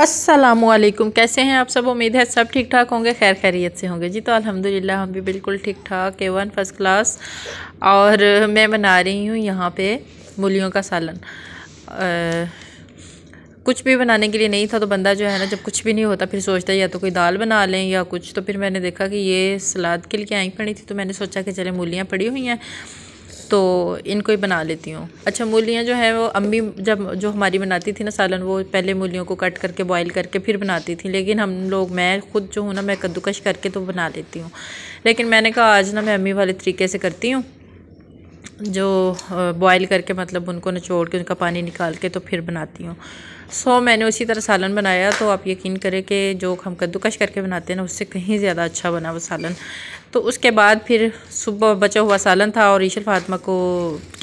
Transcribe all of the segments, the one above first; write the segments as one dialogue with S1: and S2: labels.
S1: असलकुम कैसे हैं आप सब उम्मीद है सब ठीक ठाक होंगे खैर खैरियत से होंगे जी तो अल्हम्दुलिल्लाह हम भी बिल्कुल ठीक ठाक ए वन फर्स्ट क्लास और मैं बना रही हूँ यहाँ पे मूलियों का सालन आ, कुछ भी बनाने के लिए नहीं था तो बंदा जो है ना जब कुछ भी नहीं होता फिर सोचता है या तो कोई दाल बना लें या कुछ तो फिर मैंने देखा कि ये सलाद के लिए आई पड़ी थी तो मैंने सोचा कि चले मूलियाँ पड़ी हुई हैं तो इनको ही बना लेती हूँ अच्छा मूलियाँ जो है वो अम्मी जब जो हमारी बनाती थी ना सालन वो पहले मूलियों को कट करके बॉईल करके फिर बनाती थी लेकिन हम लोग मैं खुद जो हूँ ना मैं कद्दूकश करके तो बना लेती हूँ लेकिन मैंने कहा आज ना मैं अम्मी वाले तरीके से करती हूँ जो बॉईल करके मतलब उनको निचोड़ के उनका पानी निकाल के तो फिर बनाती हूँ सो so, मैंने उसी तरह सालन बनाया तो आप यकीन करें कि जो हम कद्दूकश करके बनाते हैं ना उससे कहीं ज़्यादा अच्छा बना वो सालन तो उसके बाद फिर सुबह बचा हुआ सालन था और ईशल फातमा को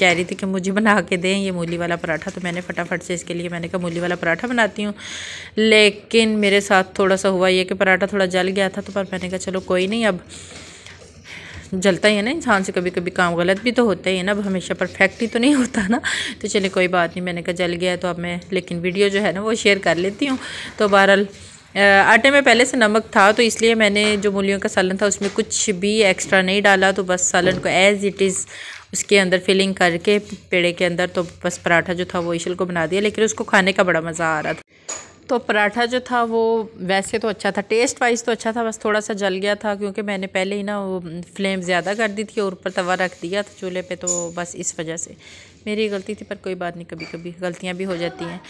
S1: कह रही थी कि मुझे बना के दें ये मूली वाला पराठा तो मैंने फटाफट से इसके लिए मैंने कहा मूली वाला पराठा बनाती हूँ लेकिन मेरे साथ थोड़ा सा हुआ ये कि पराठा थोड़ा जल गया था तो पर मैंने कहा चलो कोई नहीं अब जलता ही है ना इंसान से कभी कभी काम गलत भी तो होता ही है ना अब हमेशा परफेक्ट ही तो नहीं होता ना तो चलिए कोई बात नहीं मैंने कहा जल गया तो अब मैं लेकिन वीडियो जो है ना वो शेयर कर लेती हूँ तो बहरहाल आटे में पहले से नमक था तो इसलिए मैंने जो मूलियों का सालन था उसमें कुछ भी एक्स्ट्रा नहीं डाला तो बस सालन को एज़ इट इज़ उसके अंदर फिलिंग करके पेड़े के अंदर तो बस पराठा जो था वो ईशल को बना दिया लेकिन उसको खाने का बड़ा मज़ा आ रहा था तो पराठा जो था वो वैसे तो अच्छा था टेस्ट वाइज तो अच्छा था बस थोड़ा सा जल गया था क्योंकि मैंने पहले ही ना वो फ्लेम ज़्यादा कर दी थी और ऊपर तवा रख दिया था चूल्हे पे तो बस इस वजह से मेरी गलती थी पर कोई बात नहीं कभी कभी गलतियाँ भी हो जाती हैं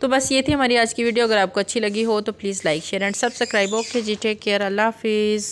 S1: तो बस ये थी हमारी आज की वीडियो अगर आपको अच्छी लगी हो तो please like share and subscribe okay जी टेक केयर अल्लाह हाफिज़